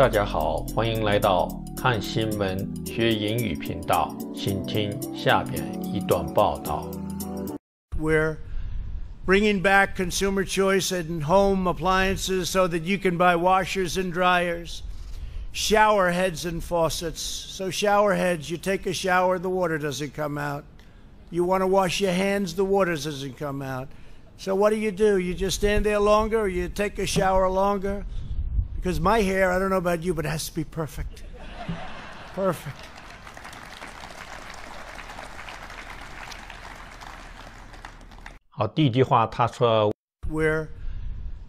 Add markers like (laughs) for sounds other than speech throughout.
大家好，欢迎来到看新闻学英语频道，请听下边一段报道。We're bringing back consumer choice in home appliances so that you can buy washers and dryers, shower heads and faucets. So shower heads, you take a shower, the water doesn't come out. You want to wash your hands, the water doesn't come out. So what do you do? You just stand there longer, or you take a shower longer. Because my hair, I don't know about you, but it has to be perfect. perfect. We're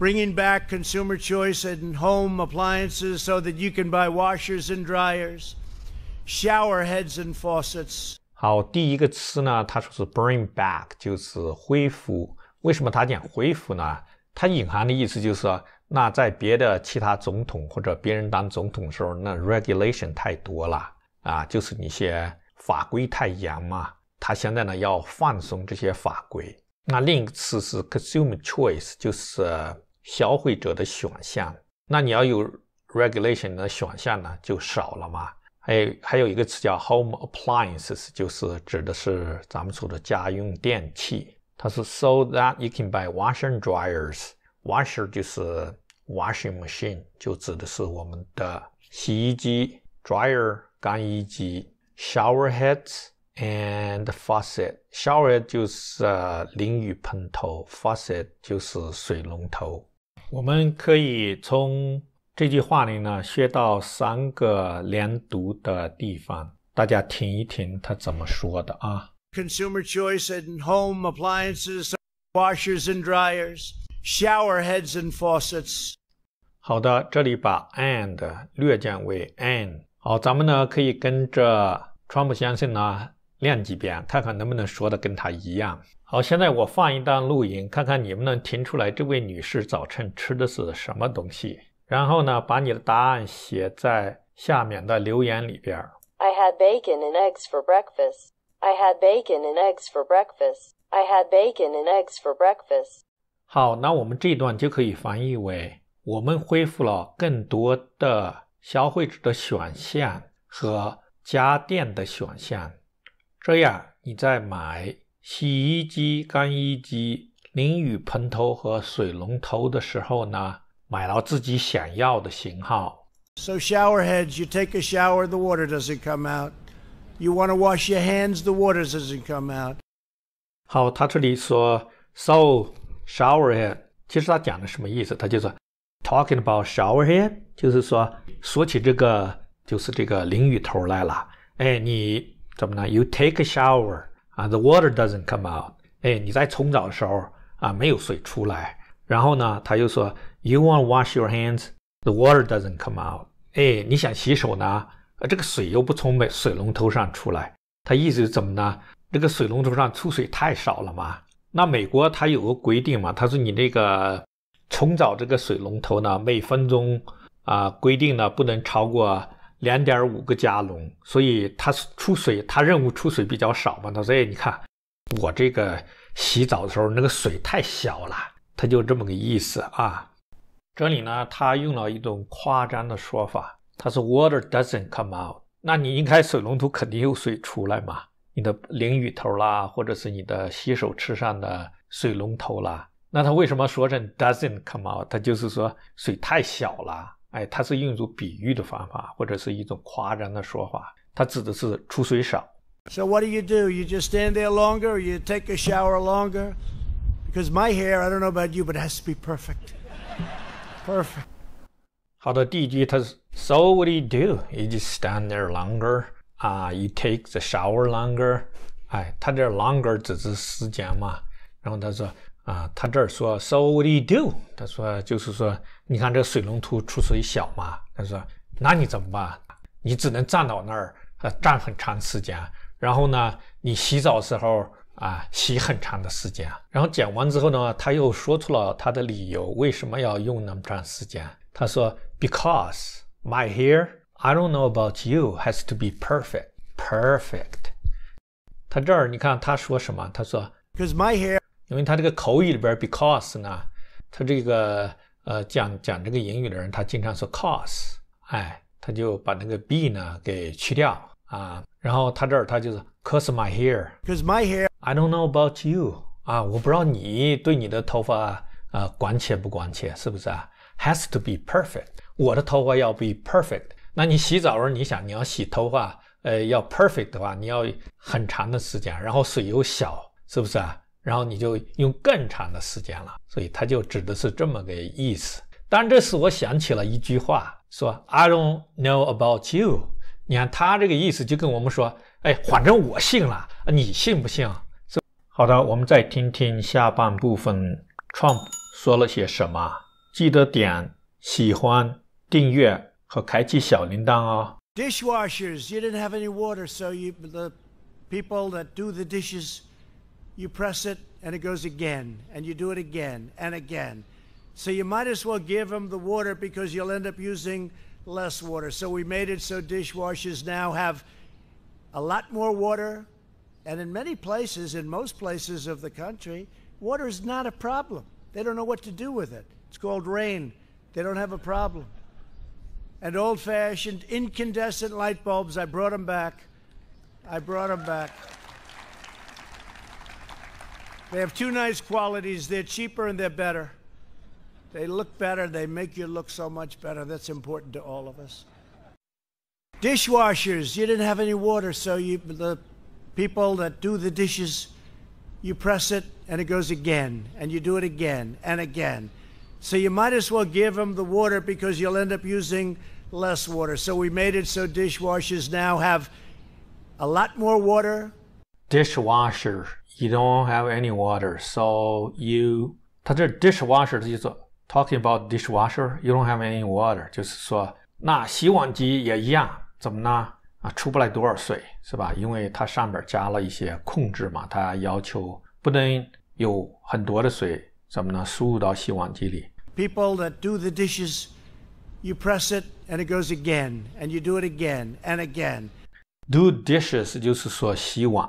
bringing back consumer choice in home appliances so that you can buy washers and dryers, shower heads and faucets. 好，第一个词呢，它说是 bring back，就是恢复。为什么它讲恢复呢？它隐含的意思就是那在别的其他总统或者别人当总统的时候，那 regulation 太多了啊，就是一些法规太严嘛。他现在呢要放松这些法规。那另一个词是 consumer choice，就是消费者的选项。那你要有 regulation 的选项呢，就少了嘛。还有还有一个词叫 home appliances，就是指的是咱们说的家用电器。它是 so that you can buy washing dryers。washer 就是 washing machine，就指的是我们的洗衣机；dryer 干衣机；shower heads and faucet shower 就是淋浴喷头，faucet 就是水龙头。我们可以从这句话里呢学到三个连读的地方。大家听一听他怎么说的啊？Consumer choice a n d home appliances washers and dryers. Shower heads and faucets。好的，这里把 and 略降为 an。好，咱们呢可以跟着川普先生呢练几遍，看看能不能说的跟他一样。好，现在我放一段录音，看看你们能听出来这位女士早晨吃的是什么东西。然后呢，把你的答案写在下面的留言里边。I had bacon and eggs for breakfast. I had bacon and eggs for breakfast. I had bacon and eggs for breakfast. 好，那我们这一段就可以翻译为：我们恢复了更多的消费者的选项和家电的选项。这样你在买洗衣机、干衣机、淋浴喷头和水龙头的时候呢，买了自己想要的型号。So shower heads, you take a shower, the water doesn't come out. You want to wash your hands, the water doesn't come out. 好，他这里说，so。showerhead，其实他讲的什么意思？他就说，talking about showerhead，就是说说起这个就是这个淋浴头来了。哎，你怎么呢？You take a shower，啊，the water doesn't come out。哎，你在冲澡的时候啊，没有水出来。然后呢，他又说，You want wash your hands，the water doesn't come out。哎，你想洗手呢，呃，这个水又不从水龙头上出来。他意思怎么呢？这个水龙头上出水太少了嘛？那美国它有个规定嘛，他说你这个冲澡这个水龙头呢，每分钟啊规定呢不能超过两点五个加仑，所以它出水，它任务出水比较少嘛，他说，以你看我这个洗澡的时候那个水太小了，他就这么个意思啊。这里呢，他用了一种夸张的说法，他说 water doesn't come out，那你一开水龙头肯定有水出来嘛。你的淋浴头啦或者是你的洗手池上的水龙头啦那它为什么说成 does doesn't come out？它就是说水太小了。哎，它是用一种比喻的方法，或者是一种夸张的说法。它指的是出水少。So what do you do? You just stand there longer? You take a shower longer? Because my hair, I don't know about you, but it has to be perfect. (laughs) Perfect. 好的，第一句它是 So what do you do? You just stand there longer. 啊，You take the shower longer，哎，他这 longer 的是时间嘛？然后他说，啊，他这儿说，So what do you do？他说就是说，你看这水龙头出水小嘛？他说，那你怎么办？你只能站到那儿，呃，站很长时间。然后呢，你洗澡时候啊，洗很长的时间。然后剪完之后呢，他又说出了他的理由，为什么要用那么长时间？他说，Because my hair。I don't know about you. Has to be perfect, perfect. 他这儿你看他说什么？他说，Because my hair，因为他这个口语里边，because 呢，他这个呃讲讲这个英语的人，他经常说 cause，哎，他就把那个 b 呢给去掉啊。然后他这儿他就是 cause my hair，cause my hair. I don't know about you. 啊，我不知道你对你的头发呃关切不关切，是不是啊？Has to be perfect. 我的头发要 be perfect. 那你洗澡的时候，你想你要洗头发，呃，要 perfect 的话，你要很长的时间，然后水又小，是不是啊？然后你就用更长的时间了。所以他就指的是这么个意思。但这时我想起了一句话，说 “I don't know about you”。你看他这个意思就跟我们说，哎，反正我信了，你信不信？好的，我们再听听下半部分 Trump 说了些什么。记得点喜欢、订阅。和开启小铃铛哦。Dishwashers, you didn't have any water, so you the people that do the dishes, you press it and it goes again, and you do it again and again. So you might as well give them the water because you'll end up using less water. So we made it so dishwashers now have a lot more water, and in many places, in most places of the country, water is not a problem. They don't know what to do with it. It's called rain. They don't have a problem and old fashioned incandescent light bulbs. I brought them back. I brought them back. They have two nice qualities they're cheaper and they're better. They look better, they make you look so much better. That's important to all of us. Dishwashers, you didn't have any water, so you, the people that do the dishes, you press it and it goes again, and you do it again and again. So you might as well give them the water because you'll end up using less water. So we made it so dishwashers now have a lot more water. Dishwasher, you don't have any water. So you, 它这 dishwasher talking about dishwasher, you don't have any water，就是说那洗碗机也一样，怎么呢？啊，出不来多少水是吧？因为它上边加了一些控制嘛，它要求不能有很多的水，怎么呢？输入到洗碗机里。people that do the dishes, you press it and it goes again, and you do it again and again. Do dishes 就是说洗碗。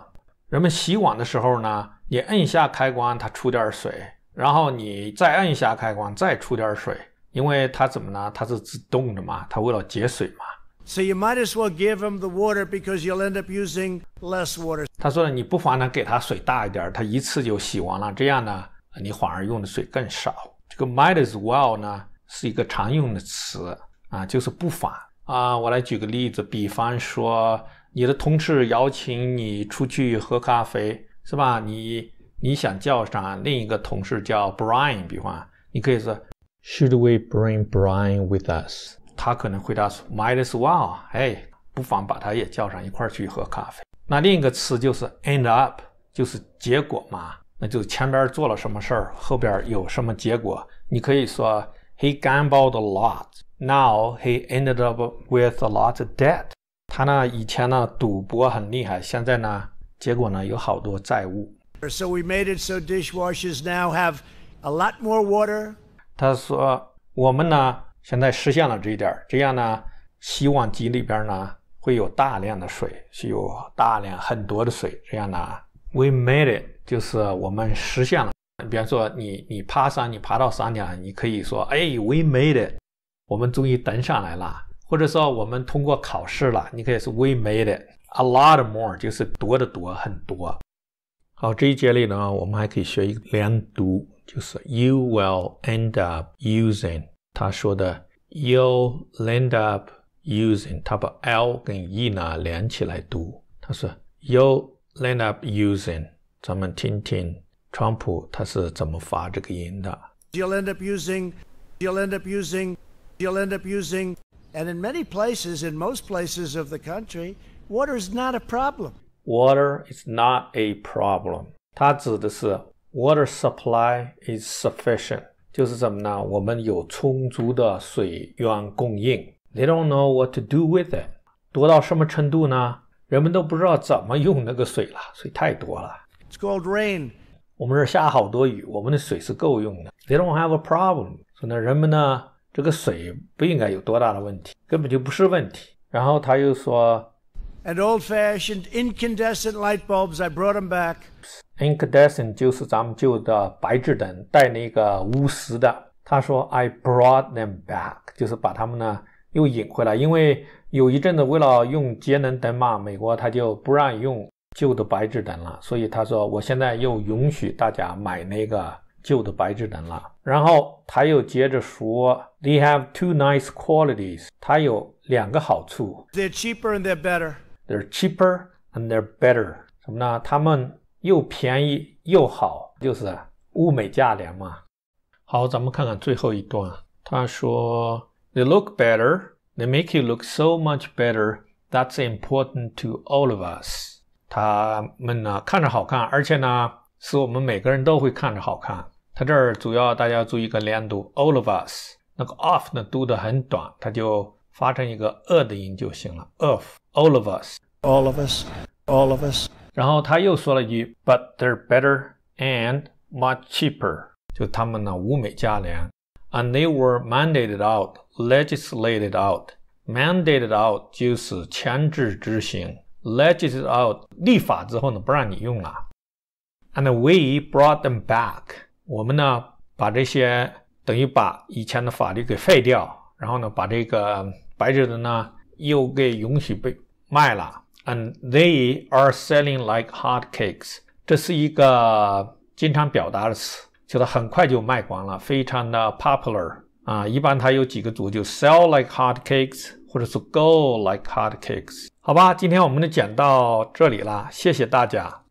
人们洗碗的时候呢，也摁一下开关，它出点水，然后你再摁一下开关，再出点水，因为它怎么呢？它是自动的嘛，它为了节水嘛。So you might as well give him the water because you'll end up using less water. 他说你不妨呢给他水大一点，他一次就洗完了，这样呢你反而用的水更少。这个 might as well 呢，是一个常用的词啊，就是不妨啊。我来举个例子，比方说你的同事邀请你出去喝咖啡，是吧？你你想叫上另一个同事叫 Brian，比方，你可以说 Should we bring Brian with us？他可能回答说 Might as well，哎，不妨把他也叫上一块儿去喝咖啡。那另一个词就是 end up，就是结果嘛。那就前边做了什么事儿，后边有什么结果？你可以说，He gambled a lot. Now he ended up with a lot of debt. 他呢，以前呢，赌博很厉害，现在呢，结果呢，有好多债务。So we made it. So dishwashers now have a lot more water. 他说，我们呢，现在实现了这一点，这样呢，洗碗机里边呢，会有大量的水，是有大量很多的水。这样呢，We made it. 就是我们实现了。比方说，你你爬山，你爬到山顶，你可以说，哎，we made it，我们终于登上来了。或者说，我们通过考试了，你可以说，we made it a lot more，就是多的多，很多。好，这一节里呢，我们还可以学一连读，就是 you will end up using，他说的 you'll end up using，他把 l 跟 e 呢连起来读，他说 you'll end up using。咱们听听川普他是怎么发这个音的。You'll end up using, you'll end up using, you'll end up using, and in many places, in most places of the country, water is not a problem. Water is not a problem. 它指的是 water supply is sufficient，就是怎么呢？我们有充足的水源供应。They don't know what to do with it，多到什么程度呢？人们都不知道怎么用那个水了，水太多了。It's called rain。我们这儿下好多雨，我们的水是够用的。They don't have a problem。说那人们呢，这个水不应该有多大的问题，根本就不是问题。然后他又说，And old-fashioned incandescent light bulbs, I brought them back. Incandescent 就是咱们旧的白炽灯，带那个钨丝的。他说，I brought them back，就是把他们呢又引回来，因为有一阵子为了用节能灯嘛，美国他就不让用。旧的白炽灯了，所以他说我现在又允许大家买那个旧的白炽灯了。然后他又接着说，They have two nice qualities。它有两个好处。They're cheaper and they're better。They're cheaper and they're better。什么呢？他们又便宜又好，就是物美价廉嘛。好，咱们看看最后一段。他说，They look better。They make you look so much better。That's important to all of us。它们呢看着好看，而且呢使我们每个人都会看着好看。它这儿主要大家注意一个连读，all of us。那个 of 呢读的很短，它就发成一个 a 的音就行了。of all of us，all of us，all of us。然后他又说了一句，but they're better and much cheaper，就他们呢物美价廉。And they were mandated out, legislated out. Mandated out 就是强制执行。l e g i s l a t out，立法之后呢，不让你用了。And we brought them back，我们呢把这些等于把以前的法律给废掉，然后呢把这个白纸的呢又给允许被卖了。And they are selling like hotcakes，这是一个经常表达的词，就是很快就卖光了，非常的 popular 啊。一般它有几个组就 sell like hotcakes。或者说，Go like hotcakes。好吧，今天我们就讲到这里啦，谢谢大家。